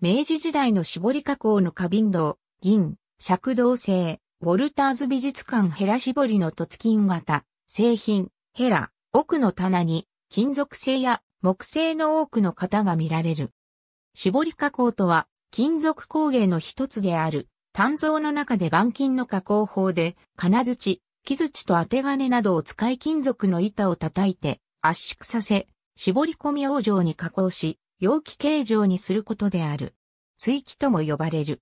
明治時代の絞り加工の花瓶堂、銀、尺銅製、ウォルターズ美術館ヘラ絞りの突金型、製品、ヘラ、奥の棚に、金属製や木製の多くの型が見られる。絞り加工とは、金属工芸の一つである、炭造の中で板金の加工法で、金槌、木槌と当て金などを使い金属の板を叩いて、圧縮させ、絞り込み往生に加工し、容器形状にすることである。追記とも呼ばれる。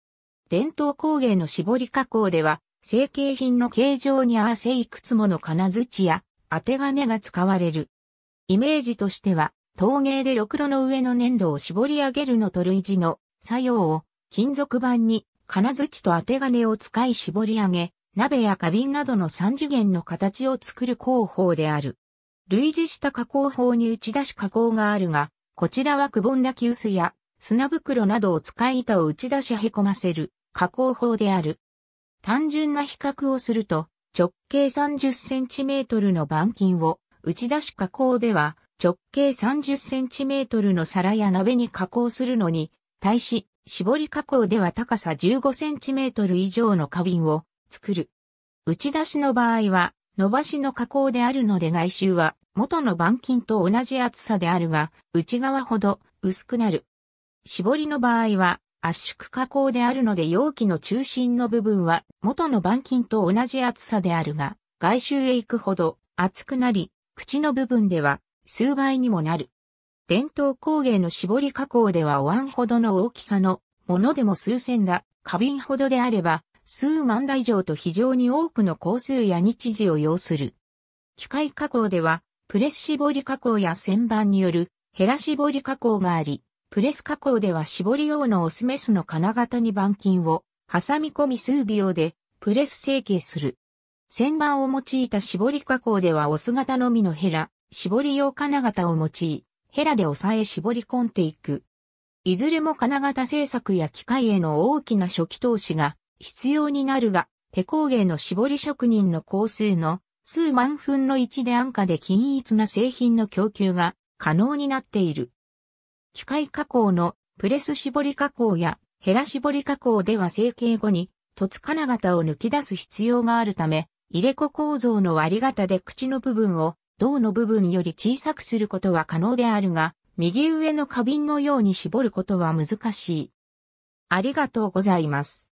伝統工芸の絞り加工では、成形品の形状に合わせいくつもの金槌や当て金が使われる。イメージとしては、陶芸でろくろの上の粘土を絞り上げるのと類似の作用を金属板に金槌と当て金を使い絞り上げ、鍋や花瓶などの三次元の形を作る工法である。類似した加工法に打ち出し加工があるが、こちらはくぼんだ急須や砂袋などを使い板を打ち出し凹ませる加工法である。単純な比較をすると、直径 30cm の板金を打ち出し加工では直径 30cm の皿や鍋に加工するのに、対し、絞り加工では高さ 15cm 以上の花瓶を作る。打ち出しの場合は伸ばしの加工であるので外周は元の板金と同じ厚さであるが、内側ほど薄くなる。絞りの場合は圧縮加工であるので容器の中心の部分は元の板金と同じ厚さであるが、外周へ行くほど厚くなり、口の部分では数倍にもなる。伝統工芸の絞り加工ではお椀ほどの大きさのものでも数千だ、花瓶ほどであれば、数万台以上と非常に多くの工数や日時を要する。機械加工では、プレス絞り加工や旋盤によるヘラ絞り加工があり、プレス加工では絞り用のオスメスの金型に板金を挟み込み数秒でプレス成形する。旋盤を用いた絞り加工ではオス型のみのヘラ、絞り用金型を用い、ヘラで押さえ絞り込んでいく。いずれも金型製作や機械への大きな初期投資が必要になるが、手工芸の絞り職人の工数の数万分の1で安価で均一な製品の供給が可能になっている。機械加工のプレス絞り加工やヘラ絞り加工では成形後に凸金型を抜き出す必要があるため、入れ子構造の割り型で口の部分を銅の部分より小さくすることは可能であるが、右上の花瓶のように絞ることは難しい。ありがとうございます。